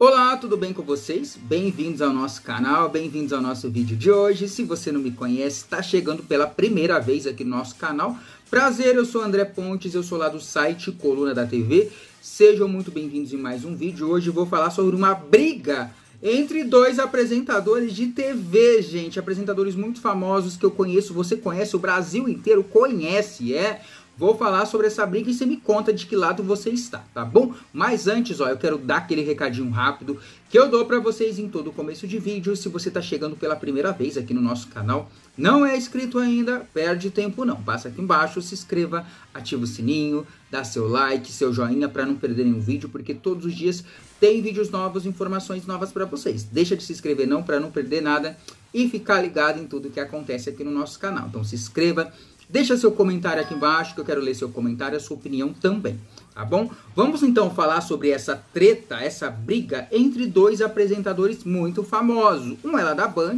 Olá, tudo bem com vocês? Bem-vindos ao nosso canal, bem-vindos ao nosso vídeo de hoje. Se você não me conhece, está chegando pela primeira vez aqui no nosso canal. Prazer, eu sou André Pontes, eu sou lá do site Coluna da TV. Sejam muito bem-vindos em mais um vídeo. Hoje vou falar sobre uma briga entre dois apresentadores de TV, gente. Apresentadores muito famosos que eu conheço, você conhece, o Brasil inteiro conhece, é. Vou falar sobre essa briga e você me conta de que lado você está, tá bom? Mas antes, ó, eu quero dar aquele recadinho rápido que eu dou para vocês em todo começo de vídeo. Se você está chegando pela primeira vez aqui no nosso canal, não é inscrito ainda, perde tempo não. Passa aqui embaixo, se inscreva, ativa o sininho, dá seu like, seu joinha para não perder nenhum vídeo, porque todos os dias tem vídeos novos, informações novas para vocês. Deixa de se inscrever não para não perder nada e ficar ligado em tudo que acontece aqui no nosso canal. Então se inscreva, Deixa seu comentário aqui embaixo que eu quero ler seu comentário, a sua opinião também, tá bom? Vamos então falar sobre essa treta, essa briga entre dois apresentadores muito famosos. Um é da Band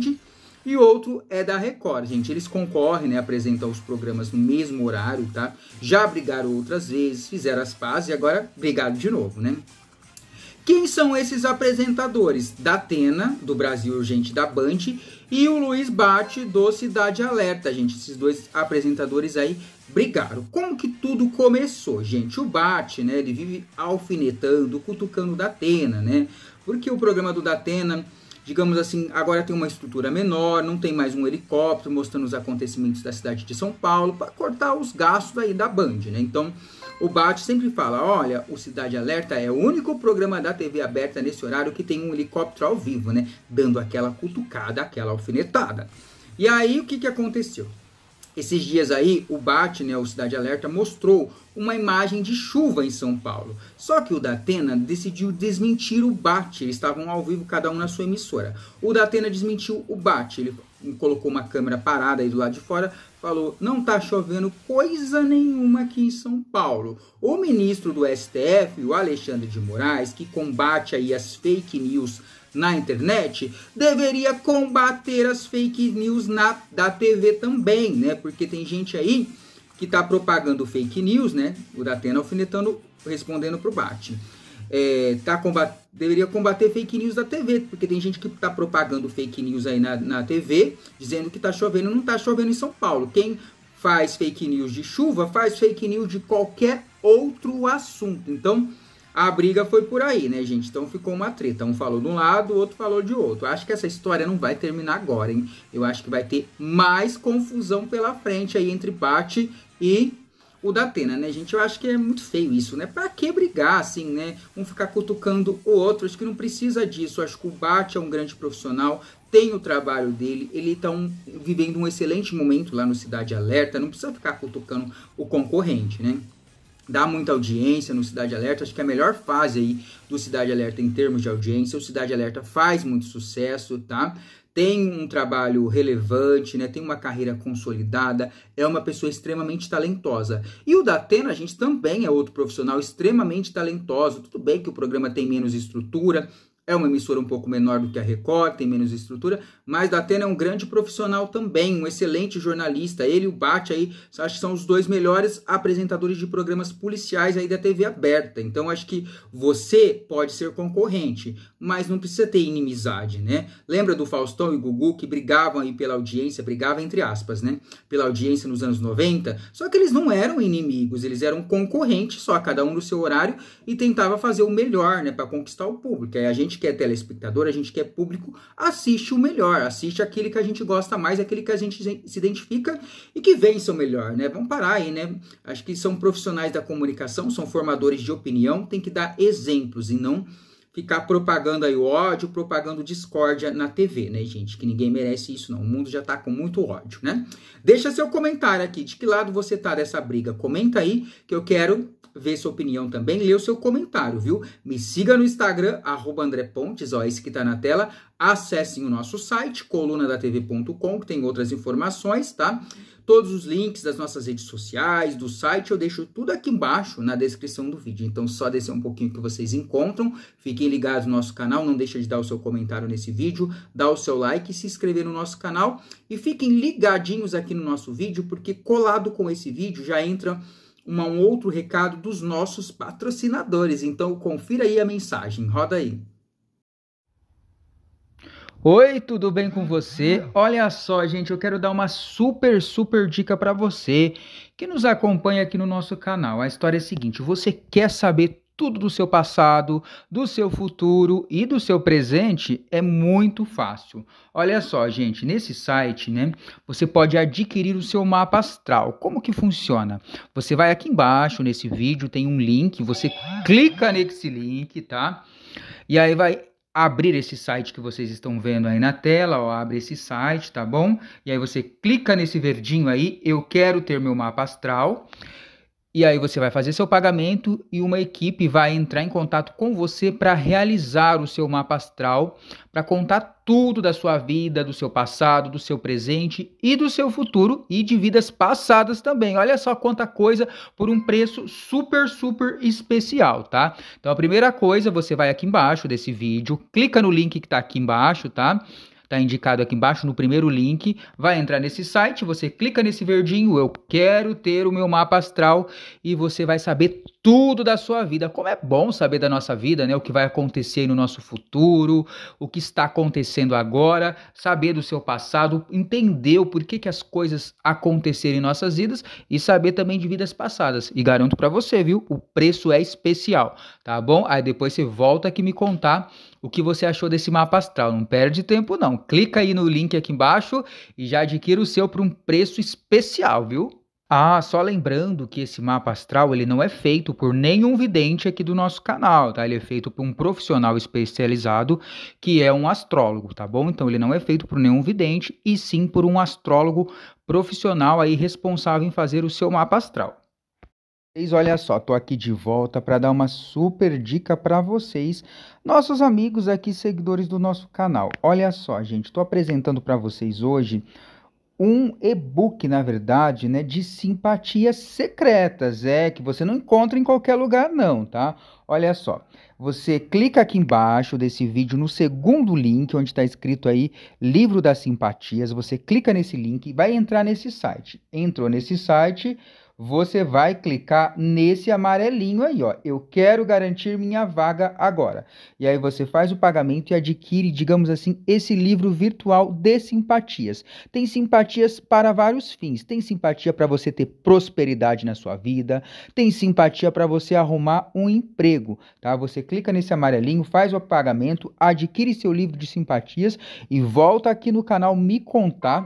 e outro é da Record, gente. Eles concorrem, né? Apresentam os programas no mesmo horário, tá? Já brigaram outras vezes, fizeram as pazes e agora brigaram de novo, né? Quem são esses apresentadores? Da Atena, do Brasil Urgente da Band, e o Luiz Bate, do Cidade Alerta, gente. Esses dois apresentadores aí brigaram. Como que tudo começou, gente? O Bate, né, ele vive alfinetando, cutucando da Atena, né? Porque o programa do Datena, digamos assim, agora tem uma estrutura menor, não tem mais um helicóptero mostrando os acontecimentos da cidade de São Paulo, para cortar os gastos aí da Band, né? Então o Bate sempre fala: olha, o Cidade Alerta é o único programa da TV aberta nesse horário que tem um helicóptero ao vivo, né? Dando aquela cutucada, aquela alfinetada. E aí o que, que aconteceu? Esses dias aí, o BAT, né, o Cidade Alerta, mostrou uma imagem de chuva em São Paulo. Só que o Datena decidiu desmentir o BAT. Eles estavam ao vivo, cada um na sua emissora. O Datena desmentiu o BAT. Ele colocou uma câmera parada aí do lado de fora, falou: não tá chovendo coisa nenhuma aqui em São Paulo. O ministro do STF, o Alexandre de Moraes, que combate aí as fake news na internet, deveria combater as fake news na, da TV também, né? Porque tem gente aí que está propagando fake news, né? O Datena alfinetando, respondendo para o Bate. É, tá combat... deveria combater fake news da TV, porque tem gente que está propagando fake news aí na, na TV, dizendo que está chovendo, não está chovendo em São Paulo. Quem faz fake news de chuva faz fake news de qualquer outro assunto. Então, a briga foi por aí, né, gente? Então ficou uma treta. Um falou de um lado, o outro falou de outro. Acho que essa história não vai terminar agora, hein? Eu acho que vai ter mais confusão pela frente aí entre Bate e o da Atena, né, gente? Eu acho que é muito feio isso, né? Pra que brigar, assim, né? Um ficar cutucando o outro. Acho que não precisa disso. Acho que o Bate é um grande profissional, tem o trabalho dele, ele está um, vivendo um excelente momento lá no Cidade Alerta. Não precisa ficar cutucando o concorrente, né? dá muita audiência no Cidade Alerta. Acho que é a melhor fase aí do Cidade Alerta em termos de audiência. O Cidade Alerta faz muito sucesso, tá? Tem um trabalho relevante, né? Tem uma carreira consolidada, é uma pessoa extremamente talentosa. E o Datena, a gente também é outro profissional extremamente talentoso. Tudo bem que o programa tem menos estrutura, é uma emissora um pouco menor do que a Record, tem menos estrutura, mas da Atena é um grande profissional também, um excelente jornalista. Ele e o Bate aí, acho que são os dois melhores apresentadores de programas policiais aí da TV aberta. Então acho que você pode ser concorrente, mas não precisa ter inimizade, né? Lembra do Faustão e Gugu que brigavam aí pela audiência, brigavam entre aspas, né? Pela audiência nos anos 90, só que eles não eram inimigos, eles eram concorrentes, só cada um no seu horário e tentava fazer o melhor, né, para conquistar o público. Aí a gente quer é telespectador, a gente quer é público, assiste o melhor, assiste aquele que a gente gosta mais, aquele que a gente se identifica e que vença o melhor, né? Vamos parar aí, né? Acho que são profissionais da comunicação, são formadores de opinião, tem que dar exemplos e não ficar propagando aí o ódio, propagando discórdia na TV, né, gente? Que ninguém merece isso, não. O mundo já tá com muito ódio, né? Deixa seu comentário aqui, de que lado você tá dessa briga. Comenta aí, que eu quero ver sua opinião também, ler o seu comentário, viu? Me siga no Instagram, arroba André Pontes, ó, esse que tá na tela. Acessem o nosso site, colunadaTV.com, que tem outras informações, tá? Todos os links das nossas redes sociais, do site, eu deixo tudo aqui embaixo na descrição do vídeo. Então, só descer um pouquinho que vocês encontram. Fiquem ligados no nosso canal, não deixa de dar o seu comentário nesse vídeo, dar o seu like, se inscrever no nosso canal e fiquem ligadinhos aqui no nosso vídeo, porque colado com esse vídeo já entra uma, um outro recado dos nossos patrocinadores. Então, confira aí a mensagem. Roda aí. Oi, tudo bem com você? Olha só, gente, eu quero dar uma super, super dica para você que nos acompanha aqui no nosso canal. A história é a seguinte: você quer saber tudo do seu passado, do seu futuro e do seu presente? É muito fácil. Olha só, gente, nesse site, né, você pode adquirir o seu mapa astral. Como que funciona? Você vai aqui embaixo nesse vídeo, tem um link, você clica nesse link, tá? E aí vai abrir esse site que vocês estão vendo aí na tela, ó, abre esse site, tá bom? E aí você clica nesse verdinho aí, eu quero ter meu mapa astral. E aí você vai fazer seu pagamento e uma equipe vai entrar em contato com você para realizar o seu mapa astral, para contar tudo da sua vida, do seu passado, do seu presente e do seu futuro e de vidas passadas também. Olha só quanta coisa por um preço super super especial, tá? Então a primeira coisa, você vai aqui embaixo desse vídeo, clica no link que está aqui embaixo, tá? está indicado aqui embaixo no primeiro link. Vai entrar nesse site, você clica nesse verdinho, eu quero ter o meu mapa astral e você vai saber tudo da sua vida. Como é bom saber da nossa vida, né? O que vai acontecer no nosso futuro, o que está acontecendo agora, saber do seu passado, entender o porquê que as coisas aconteceram em nossas vidas e saber também de vidas passadas. E garanto para você, viu? O preço é especial, tá bom? Aí depois você volta aqui me contar o que você achou desse mapa astral. Não perde tempo não. Clica aí no link aqui embaixo e já adquira o seu por um preço especial, viu? Ah, só lembrando que esse mapa astral ele não é feito por nenhum vidente aqui do nosso canal, tá? Ele é feito por um profissional especializado que é um astrólogo, tá bom? Então ele não é feito por nenhum vidente e sim por um astrólogo profissional aí responsável em fazer o seu mapa astral. Vocês, olha só, tô aqui de volta para dar uma super dica para vocês, nossos amigos aqui seguidores do nosso canal. Olha só, gente, tô apresentando para vocês hoje um e-book, na verdade, né, de simpatias secretas, é que você não encontra em qualquer lugar não, tá? Olha só, você clica aqui embaixo desse vídeo no segundo link, onde está escrito aí Livro das Simpatias, você clica nesse link e vai entrar nesse site. Entrou nesse site, você vai clicar nesse amarelinho aí, ó. Eu quero garantir minha vaga agora. E aí você faz o pagamento e adquire, digamos assim, esse livro virtual de simpatias. Tem simpatias para vários fins. Tem simpatia para você ter prosperidade na sua vida, tem simpatia para você arrumar um emprego, tá? Você clica nesse amarelinho, faz o pagamento, adquire seu livro de simpatias e volta aqui no canal me contar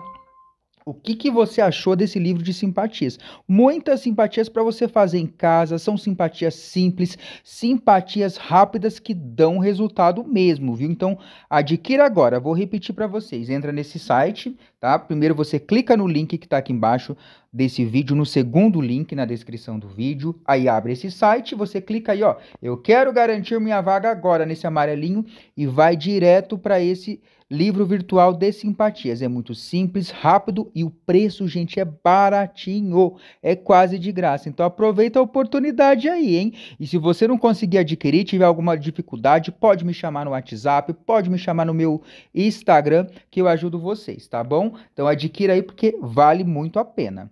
o que, que você achou desse livro de simpatias? Muitas simpatias para você fazer em casa, são simpatias simples, simpatias rápidas que dão resultado mesmo, viu? Então, adquira agora. Vou repetir para vocês. Entra nesse site tá? Primeiro você clica no link que está aqui embaixo desse vídeo, no segundo link na descrição do vídeo, aí abre esse site, você clica aí, ó, eu quero garantir minha vaga agora nesse amarelinho e vai direto para esse livro virtual de simpatias. É muito simples, rápido e o preço, gente, é baratinho, é quase de graça. Então aproveita a oportunidade aí, hein? E se você não conseguir adquirir, tiver alguma dificuldade, pode me chamar no WhatsApp, pode me chamar no meu Instagram que eu ajudo vocês, tá bom? Então adquira aí porque vale muito a pena.